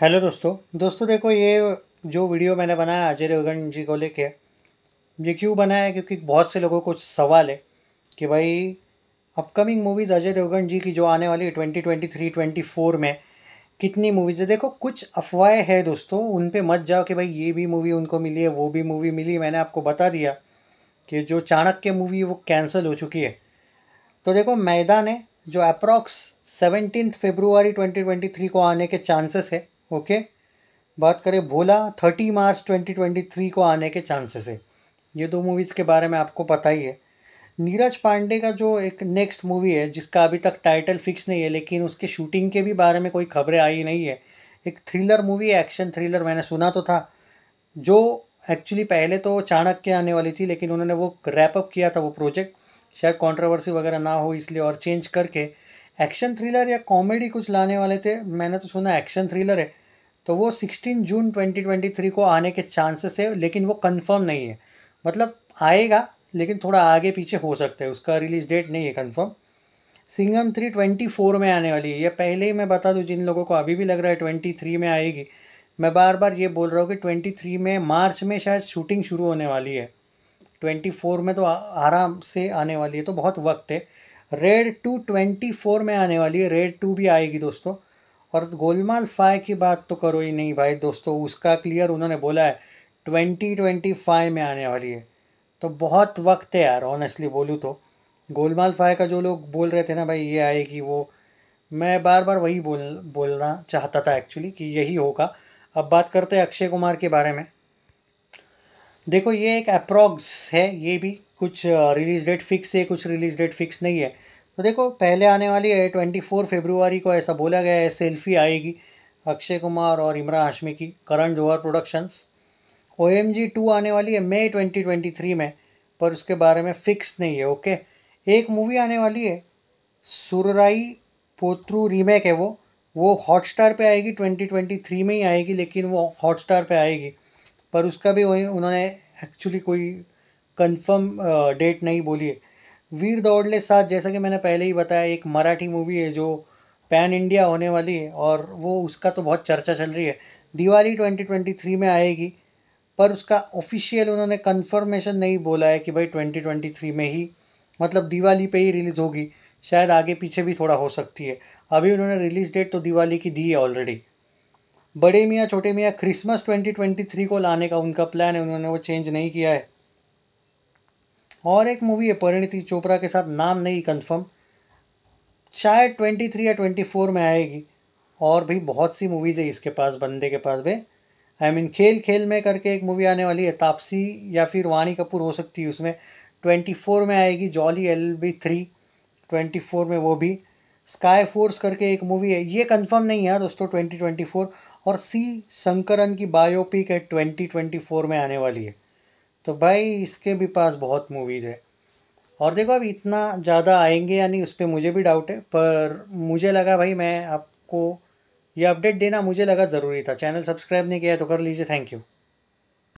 hello दोस्तों दोस्तों देखो ये जो वीडियो मैंने बनाया अजय देवगन जी को लेके ये क्यों बनाया है क्योंकि बहुत से लोगों को सवाल है कि भाई अपकमिंग मूवीज़ अजय देवगन जी की जो आने वाली है twenty twenty three twenty four में कितनी मूवीज़ है देखो कुछ अफवाहें हैं दोस्तों उन पे मत जाओ कि भाई ये भी मूवी उनको मिली है वो भी मूवी मिली मैंने आपको बता दिया कि जो चाणक्य मूवी वो कैंसिल हो चुकी है तो देखो मैदान है जो approx seventeen February twenty twenty three को आने के चांसेस है ओके बात करें Bholaa thirty March twenty twenty three को आने के चांसेस है ये दो मूवीज़ के बारे में आपको पता ही है नीरज पांडे का जो एक नेक्स्ट मूवी है जिसका अभी तक टाइटल फिक्स नहीं है लेकिन उसके शूटिंग के भी बारे में कोई खबरें आई नहीं है एक थ्रिलर मूवी एक्शन थ्रिलर मैंने सुना तो था जो एक्चुअली पहले तो चाणक्य आने वाली थी लेकिन उन्होंने वो रैपअप किया था वो प्रोजेक्ट शायद कंट्रोवर्सी वगैरह ना हो इसलिए और चेंज करके एक्शन थ्रिलर या कॉमेडी कुछ लाने वाले थे मैंने तो सुना एक्शन थ्रिलर है तो वो 16 जून 2023 को आने के चांसेस है लेकिन वो कंफर्म नहीं है मतलब आएगा लेकिन थोड़ा आगे पीछे हो सकता है उसका रिलीज डेट नहीं है confirm Singham three twenty four में आने वाली है ये पहले ही मैं बता दूँ जिन लोगों को अभी भी लग रहा है ट्वेंटी थ्री में आएगी मैं बार बार ये बोल रहा हूँ कि ट्वेंटी थ्री में मार्च में शायद शूटिंग शुरू होने वाली है ट्वेंटी फोर में तो आराम से आने वाली है तो बहुत वक्त है रेड टू ट्वेंटी फोर में आने वाली है रेड टू भी आएगी दोस्तों और गोलमाल फाइव की बात तो करो ही नहीं भाई दोस्तों उसका क्लियर उन्होंने बोला है ट्वेंटी ट्वेंटी फाइव में आने वाली है तो बहुत वक्त है यार ऑनेस्टली बोलूँ तो गोलमाल फाइव का जो लोग बोल रहे थे ना भाई ये आएगी वो मैं बार बार वही बोल बोलना चाहता था एक्चुअली कि यही होगा अब बात करते हैं अक्षय कुमार के बारे में देखो ये एक अप्रॉक्स है ये भी कुछ रिलीज़ डेट फिक्स है कुछ रिलीज़ डेट फिक्स नहीं है तो देखो पहले आने वाली है ट्वेंटी फोर फेब्रुआरी को ऐसा बोला गया है सेल्फी आएगी अक्षय कुमार और इमरान हाशमी की Karan Johar productions O M G two आने वाली है मई ट्वेंटी ट्वेंटी थ्री में पर उसके बारे में फ़िक्स नहीं है ओके एक मूवी आने वाली है सुरराई पोत्रू रीमेक है वो वो हॉटस्टार पे आएगी ट्वेंटी ट्वेंटी थ्री में ही आएगी लेकिन वो हॉटस्टार पे आएगी पर उसका भी वही उन्होंने एक्चुअली कोई कंफर्म डेट नहीं बोली है वीर दौड़ले साथ जैसा कि मैंने पहले ही बताया एक मराठी मूवी है जो पैन इंडिया होने वाली है और वो उसका तो बहुत चर्चा चल रही है दिवाली 2023 में आएगी पर उसका ऑफिशियल उन्होंने कंफर्मेशन नहीं बोला है कि भाई 2023 में ही मतलब दिवाली पे ही रिलीज़ होगी शायद आगे पीछे भी थोड़ा हो सकती है अभी उन्होंने रिलीज़ डेट तो दिवाली की दी है ऑलरेडी बड़े मियाँ छोटे मियाँ क्रिसमस 2023 को लाने का उनका प्लान है उन्होंने वो चेंज नहीं किया है और एक मूवी है परिणति चोपड़ा के साथ नाम नहीं कंफर्म शायद 23 या 24 में आएगी और भी बहुत सी मूवीज़ है इसके पास बंदे के पास भी आई I मीन mean, खेल खेल में करके एक मूवी आने वाली है तापसी या फिर वानी कपूर हो सकती है उसमें ट्वेंटी फोर में आएगी Jolly L B three twenty four में वो भी स्काई फोर्स करके एक मूवी है ये कंफर्म नहीं है दोस्तों 2024 और सी शंकरन की बायोपिक है 2024 में आने वाली है तो भाई इसके भी पास बहुत मूवीज़ है और देखो अब इतना ज़्यादा आएंगे या नहीं उस पर मुझे भी डाउट है पर मुझे लगा भाई मैं आपको ये अपडेट देना मुझे लगा ज़रूरी था चैनल सब्सक्राइब नहीं किया तो कर लीजिए थैंक यू